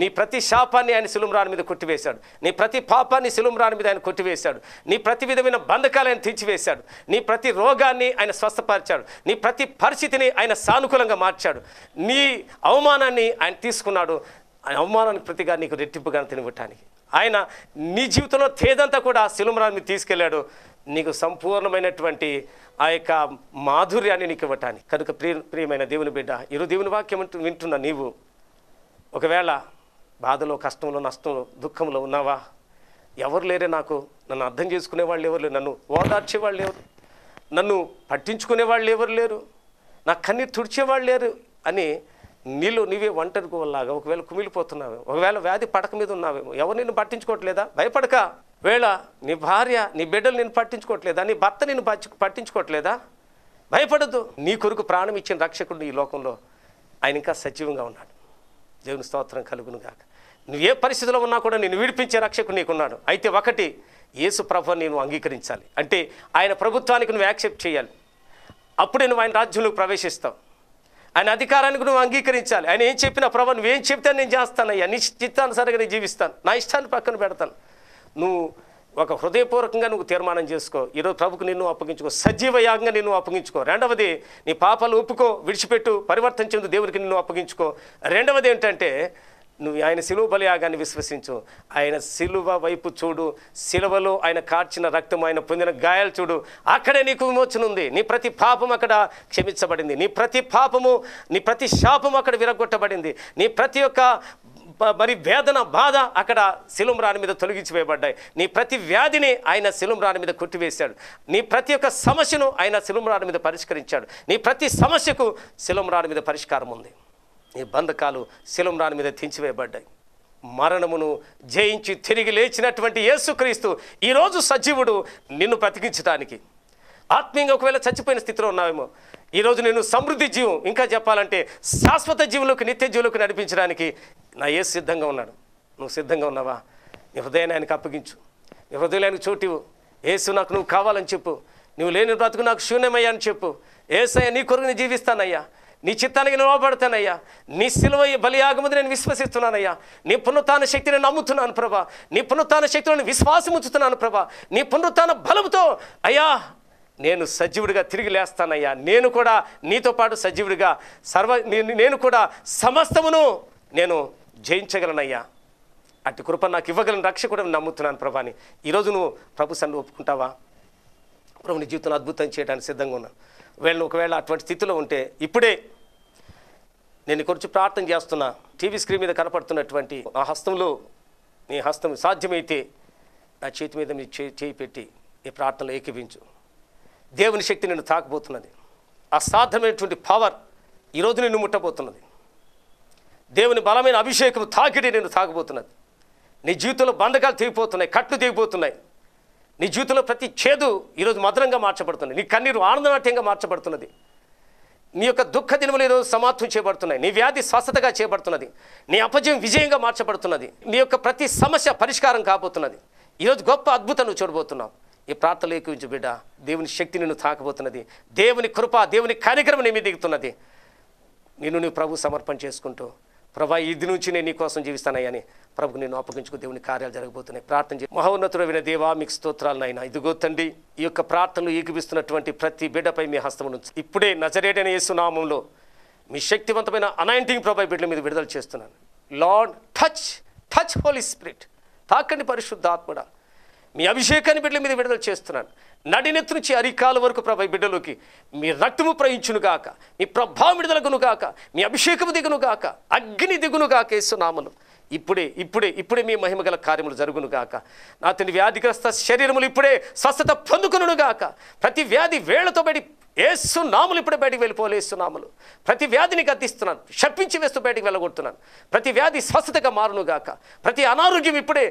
నీ ప్రతి శాపాన్ని ఆయన సిలుమరాని మీద కొట్టివేశాడు నీ ప్రతి పాపాన్ని సిలుమరాని మీద ఆయన కొట్టివేశాడు నీ ప్రతి విధమైన బంధకాలు ఆయన తీర్చివేశాడు నీ ప్రతి రోగాన్ని ఆయన స్వస్థపరిచాడు నీ ప్రతి పరిస్థితిని ఆయన సానుకూలంగా మార్చాడు నీ అవమానాన్ని ఆయన తీసుకున్నాడు అవమానానికి ప్రతిగా నీకు రెట్టింపుగా తినివ్వటానికి ఆయన నీ జీవితంలో తేదంతా కూడా సిలుమరాని మీద తీసుకెళ్లాడు నీకు సంపూర్ణమైనటువంటి ఆ యొక్క మాధుర్యాన్ని నీకు ఇవ్వటానికి కనుక ప్రియ ప్రియమైన దేవుని బిడ్డ ఇరు దేవుని వాక్యం వింటున్న నీవు ఒకవేళ బాధలో కష్టంలో నష్టంలో దుఃఖంలో ఉన్నావా ఎవరు లేరే నాకు నన్ను అర్థం చేసుకునే వాళ్ళు ఎవరు లేరు నన్ను ఓదార్చే వాళ్ళు ఎవరు నన్ను పట్టించుకునే వాళ్ళు ఎవరు లేరు నా కన్నీరు తుడిచేవాళ్ళు లేరు అని నీళ్ళు నీవే ఒంటరికోలాగా ఒకవేళ కుమిలిపోతున్నావు ఒకవేళ వ్యాధి పడక మీద ఉన్నావేమో ఎవరు నిన్ను పట్టించుకోవట్లేదా భయపడక వేళ నీ భార్య నీ బిడ్డలు నేను పట్టించుకోవట్లేదా నీ భర్త నిన్ను పట్టించుకోవట్లేదా భయపడద్దు నీ కొరకు ప్రాణం ఇచ్చిన రక్షకుడు ఈ లోకంలో ఆయన ఇంకా సజీవంగా ఉన్నాడు దేవుని స్తోత్రం కలుగునుగాక నువ్వు ఏ పరిస్థితిలో ఉన్నా కూడా నేను విడిపించే రక్షకు నీకున్నాడు అయితే ఒకటి యేసు ప్రభు నేను అంగీకరించాలి అంటే ఆయన ప్రభుత్వానికి నువ్వు యాక్సెప్ట్ చేయాలి అప్పుడే నువ్వు ఆయన రాజ్యంలోకి ప్రవేశిస్తావు ఆయన అధికారానికి నువ్వు అంగీకరించాలి ఆయన ఏం చెప్పినా ప్రభా నువ్వేం చెప్తే నేను అయ్యా నీ చిత్తానుసారంగా నేను జీవిస్తాను నా ఇష్టాన్ని పక్కన పెడతాను నువ్వు ఒక హృదయపూర్వకంగా నువ్వు తీర్మానం చేసుకో ఈరోజు ప్రభుకు నిన్ను అప్పగించుకో సజీవ యాగంగా నిన్ను అప్పగించుకో రెండవది నీ పాపాలు ఒప్పుకో విడిచిపెట్టు పరివర్తన చెందు దేవునికి నిన్ను అప్పగించుకో రెండవది ఏంటంటే నువ్వు ఆయన శిలువ బలియాగాన్ని విశ్వసించు ఆయన శిలువ వైపు చూడు శిలువలో ఆయన కార్చిన రక్తం ఆయన పొందిన గాయాలు చూడు అక్కడే నీకు విమోచన ఉంది నీ ప్రతి పాపం అక్కడ క్షమించబడింది నీ ప్రతి పాపము నీ ప్రతి శాపము అక్కడ విరగొట్టబడింది నీ ప్రతి ఒక్క మరి వేదన బాధ అక్కడ శిలుం మీద మీద వేయబడ్డాయి నీ ప్రతి వ్యాధిని ఆయన శిలుం రాణి మీద కొట్టివేశాడు నీ ప్రతి ఒక్క సమస్యను ఆయన శిలుం రాణి మీద పరిష్కరించాడు నీ ప్రతి సమస్యకు శిలుం మీద పరిష్కారం ఉంది ఈ బంధకాలు శిలంరాని మీద తెంచివేయబడ్డాయి మరణమును జయించి తిరిగి లేచినటువంటి యేసుక్రీస్తు ఈరోజు సజీవుడు నిన్ను బ్రతికించడానికి ఆత్మీయంగా ఒకవేళ చచ్చిపోయిన స్థితిలో ఉన్నావేమో ఈరోజు నేను సమృద్ధి జీవం ఇంకా చెప్పాలంటే శాశ్వత జీవులకు నిత్య జీవులకు నడిపించడానికి నా ఏ సిద్ధంగా ఉన్నాడు నువ్వు సిద్ధంగా ఉన్నావా నీ హృదయాన్ని ఆయనకు అప్పగించు నీ హృదయాన్ని చోటివు ఏసు నాకు నువ్వు కావాలని చెప్పు నువ్వు లేని బ్రతుకు నాకు శూన్యమయ్యా అని చెప్పు ఏసయ్య నీ కొరకు జీవిస్తానయ్యా నీ చిత్తానికి నిలవబడతానయ్యా నీ సిలువ బలియాగముందు నేను విశ్వసిస్తున్నానయ్యా నీ పునరుత్న శక్తిని నమ్ముతున్నాను ప్రభా నీ పునరుత్న శక్తిని విశ్వాసం ఉంచుతున్నాను ప్రభా నీ పునరుత్న బలముతో అయ్యా నేను సజీవుడిగా తిరిగి లేస్తానయ్యా నేను కూడా నీతో పాటు సజీవుడిగా సర్వ నేను కూడా సమస్తమును నేను జయించగలనయ్యా అటు కృప నాకు ఇవ్వగలను రక్షకుడు నమ్ముతున్నాను ప్రభాని ఈరోజు నువ్వు ప్రభు సన్ను ఒప్పుకుంటావా ప్రభు నీ జీవితంలో అద్భుతం చేయడానికి సిద్ధంగా ఉన్నాను వీళ్ళు ఒకవేళ అటువంటి స్థితిలో ఉంటే ఇప్పుడే నేను కొంచెం ప్రార్థన చేస్తున్నా టీవీ స్క్రీన్ మీద కనపడుతున్నటువంటి ఆ హస్తంలో నీ హస్తం సాధ్యమైతే నా చేతి మీద నీ చే చేయి పెట్టి ఈ ప్రార్థనలో ఏకీపించు దేవుని శక్తి నేను తాకబోతున్నది అసాధ్యమైనటువంటి పవర్ ఈరోజు నేను ముట్టబోతున్నది దేవుని బలమైన అభిషేకం తాకిడి నేను తాకబోతున్నది నీ జీవితంలో బంధకాలు తెగిపోతున్నాయి కట్లు తెగిపోతున్నాయి నీ జీవితంలో ప్రతి చేదు ఈరోజు మధురంగా మార్చబడుతుంది నీ కన్నీరు ఆనందనాట్యంగా మార్చబడుతున్నది నీ యొక్క దుఃఖ దినములు ఈరోజు సమాప్తం చేయబడుతున్నాయి నీ వ్యాధి స్వస్థతగా చేయబడుతున్నది నీ అపజయం విజయంగా మార్చబడుతున్నది నీ యొక్క ప్రతి సమస్య పరిష్కారం కాబోతున్నది ఈరోజు గొప్ప అద్భుతం నువ్వు చూడబోతున్నావు ఈ ప్రార్థనలు ఏకవించు బిడ్డ దేవుని శక్తి నిన్ను తాకబోతున్నది దేవుని కృప దేవుని కార్యక్రమం నేమి దిగుతున్నది నేను నీ ప్రభు సమర్పణ చేసుకుంటూ ప్రభా ఇది నుంచి నేను నీ కోసం జీవిస్తానయ్యని ప్రభు నేను అప్పగించుకు దేవుని కార్యాలు జరగబోతున్నాయి ప్రార్థన చేసి మహోన్నతుడైన దేవా మీకు స్తోత్రాలనైనా ఇదిగో తండ్రి ఈ యొక్క ప్రార్థనలు ఏకిపిస్తున్నటువంటి ప్రతి బిడ్డపై మీ హస్తం నుంచి ఇప్పుడే నజరేడైన యేసునామంలో మీ శక్తివంతమైన అనాయింటింగ్ ప్రభా బిడ్డల మీద విడుదల చేస్తున్నాను lord touch touch holy spirit తాకండి పరిశుద్ధాత్మడా మీ అభిషేకాన్ని బిడ్డల మీద విడుదల చేస్తున్నాను నడినెత్తు నుంచి అరికాల వరకు ప్రభ బిడ్డలోకి మీ రక్తము ప్రయించునుగాక మీ ప్రభావం విడుదలగునుగాక మీ అభిషేకము దిగునుగాక అగ్ని దిగునుగాక వేస్తున్నామను ఇప్పుడే ఇప్పుడే ఇప్పుడే మీ మహిమగల కార్యములు జరుగునుగాక నా తిని వ్యాధిగ్రస్త శరీరములు ఇప్పుడే స్వస్థత పొందుకునుగాక ప్రతి వ్యాధి వేళ్లతో బయట ఏసు నాములు ఇప్పుడే బయటికి వెళ్ళిపోలే నాములు ప్రతి వ్యాధిని గద్దిస్తున్నాను శప్పించి వేస్తూ బయటికి వెళ్ళగొడుతున్నాను ప్రతి వ్యాధి స్వస్థతగా మారునుగాక ప్రతి అనారోగ్యం ఇప్పుడే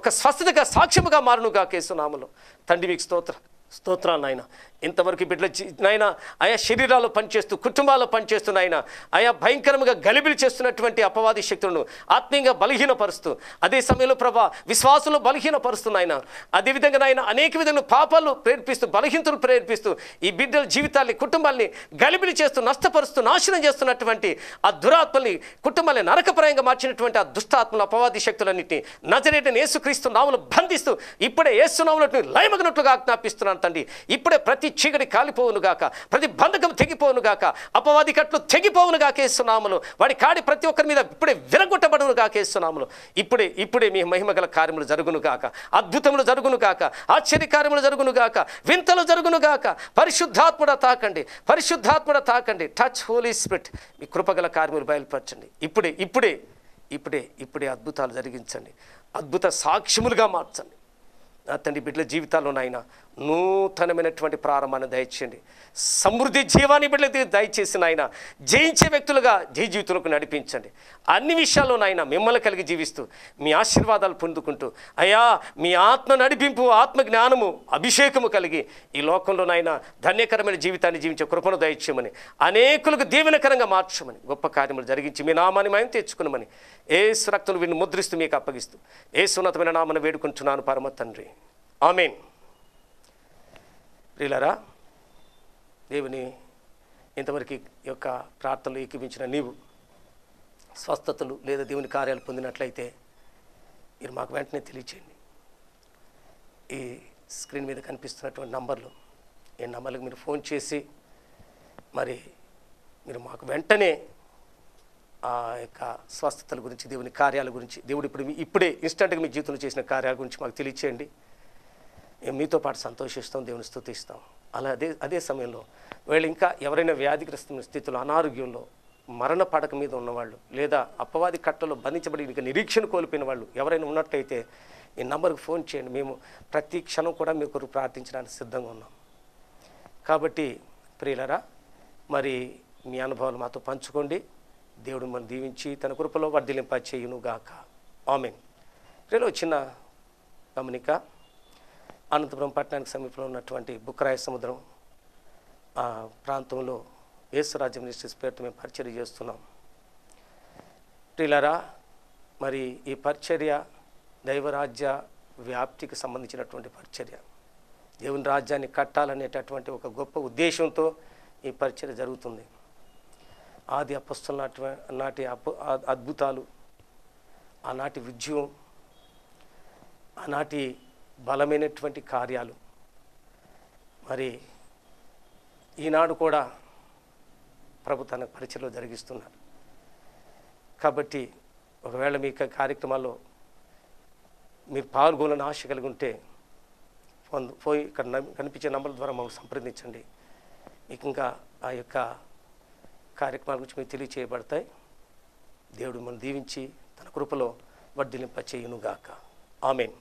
ఒక స్వస్థతగా సాక్ష్యముగా మారునుగాక ఏసునాములు తండ్రి మీకు స్తోత్రం స్తోత్రాలు నాయన ఇంతవరకు బిడ్డలు నాయన ఆయా శరీరాలు పనిచేస్తూ కుటుంబాలు పనిచేస్తూ నాయన ఆయా భయంకరంగా గలిబిలి చేస్తున్నటువంటి అపవాది శక్తులను ఆత్మీయంగా బలహీనపరుస్తూ అదే సమయంలో ప్రభా విశ్వాసులు బలహీనపరుస్తున్న ఆయన అదేవిధంగా నాయన అనేక విధంగా పాపాలు ప్రేరేపిస్తూ బలహీనతలు ప్రేరేపిస్తూ ఈ బిడ్డల జీవితాల్ని కుటుంబాల్ని గలిబిలి చేస్తూ నష్టపరుస్తూ నాశనం చేస్తున్నటువంటి ఆ దురాత్మల్ని కుటుంబాన్ని నరకపరంగా మార్చినటువంటి ఆ దుష్టాత్మల అపవాది శక్తులన్నింటినీ నజరేటని యేసుక్రీస్తు నాములు బంధిస్తూ ఇప్పుడే ఏసునాములను లయమగినట్లుగా ఆజ్ఞాపిస్తున్నాను తండ్రి ఇప్పుడే ప్రతి చీకటి కాలిపోవునుగాక ప్రతి బంధకం తెగిపోవునుగాక అపవాది కట్లు తెగిపోవునుగాక వేస్తున్నాములు వాడి కాడి ప్రతి ఒక్కరి మీద ఇప్పుడే విరగొట్టబడునుగాక వేస్తున్నాములు ఇప్పుడే ఇప్పుడే మీ మహిమ గల కార్యములు జరుగునుగాక అద్భుతములు జరుగునుగాక ఆశ్చర్యకార్యములు జరుగునుగాక వింతలు జరుగునుగాక పరిశుద్ధాత్ముడ తాకండి పరిశుద్ధాత్ముడ తాకండి టచ్ హోలీ స్పిరిట్ మీ కృపగల కార్యములు బయలుపరచండి ఇప్పుడే ఇప్పుడే ఇప్పుడే ఇప్పుడే అద్భుతాలు జరిగించండి అద్భుత సాక్ష్యములుగా మార్చండి నా తండ్రి బిడ్డల జీవితాల్లో నాయన నూతనమైనటువంటి ప్రారంభాన్ని దయచేయండి సమృద్ధి జీవాన్ని బిడ్డలకి దయచేసి నాయన జయించే వ్యక్తులుగా జయ జీవితంలోకి నడిపించండి అన్ని విషయాల్లో నాయన మిమ్మల్ని కలిగి జీవిస్తూ మీ ఆశీర్వాదాలు పొందుకుంటూ అయ్యా మీ ఆత్మ నడిపింపు ఆత్మ జ్ఞానము అభిషేకము కలిగి ఈ లోకంలో నాయన ధన్యకరమైన జీవితాన్ని జీవించే కృపను దయచేయమని అనేకులకు దీవెనకరంగా మార్చమని గొప్ప కార్యములు జరిగించి మీ నామాన్ని మేము తెచ్చుకున్నామని ఏ సురక్తులు వీడిని ముద్రిస్తూ మీకు అప్పగిస్తూ ఏ సున్నతమైన నామను వేడుకుంటున్నాను పరమ తండ్రి ఆమెన్ ప్రియులరా దేవుని ఇంతవరకు యొక్క ప్రార్థనలు ఎక్కిపించిన నీవు స్వస్థతలు లేదా దేవుని కార్యాలు పొందినట్లయితే మీరు మాకు వెంటనే తెలియచేయండి ఈ స్క్రీన్ మీద కనిపిస్తున్నటువంటి నంబర్లు ఈ నంబర్లకు మీరు ఫోన్ చేసి మరి మీరు మాకు వెంటనే ఆ యొక్క స్వస్థతల గురించి దేవుని కార్యాల గురించి దేవుడు ఇప్పుడు ఇప్పుడే ఇన్స్టెంట్గా మీ జీవితంలో చేసిన కార్యాల గురించి మాకు తెలియచేయండి మీతో పాటు సంతోషిస్తాం దేవుని స్థుతిస్తాం అలా అదే అదే సమయంలో వీళ్ళు ఇంకా ఎవరైనా వ్యాధిగ్రస్తున్న స్థితిలో అనారోగ్యంలో మరణ పడక మీద ఉన్నవాళ్ళు లేదా అప్పవాది కట్టలో బంధించబడి ఇంకా నిరీక్షణ కోల్పోయిన వాళ్ళు ఎవరైనా ఉన్నట్లయితే ఈ నంబర్కి ఫోన్ చేయండి మేము ప్రతి క్షణం కూడా మీ కొరకు ప్రార్థించడానికి సిద్ధంగా ఉన్నాం కాబట్టి ప్రియులరా మరి మీ అనుభవాలు మాతో పంచుకోండి దేవుడు మనం దీవించి తన కృపలో వర్ధిలింప గాక ఆమెన్ రేలో చిన్న గమనిక అనంతపురం పట్టణానికి సమీపంలో ఉన్నటువంటి బుక్రాయ సముద్రం ఆ ప్రాంతంలో యేసురాజ్యం మినిస్ట్రీస్ పేరుతో మేము పరిచర్య చేస్తున్నాం ప్రిలరా మరి ఈ పరిచర్య దైవరాజ్య వ్యాప్తికి సంబంధించినటువంటి పరిచర్య దేవుని రాజ్యాన్ని కట్టాలనేటటువంటి ఒక గొప్ప ఉద్దేశంతో ఈ పరిచర్య జరుగుతుంది ఆది అపస్తుల నాటి నాటి అద్భుతాలు ఆనాటి విజయం ఆనాటి బలమైనటువంటి కార్యాలు మరి ఈనాడు కూడా ప్రభు తన జరిగిస్తున్నారు కాబట్టి ఒకవేళ మీ కార్యక్రమాల్లో మీరు పాల్గొనని ఆశ కలిగి ఉంటే పోయి ఇక్కడ కనిపించే నంబర్ల ద్వారా మమ్మల్ని సంప్రదించండి మీకు ఇంకా ఆ యొక్క కార్యక్రమాల గురించి మీకు తెలియచేయబడతాయి దేవుడు మనం దీవించి తన కృపలో వడ్డిలింప చేయునుగాక ఆమెన్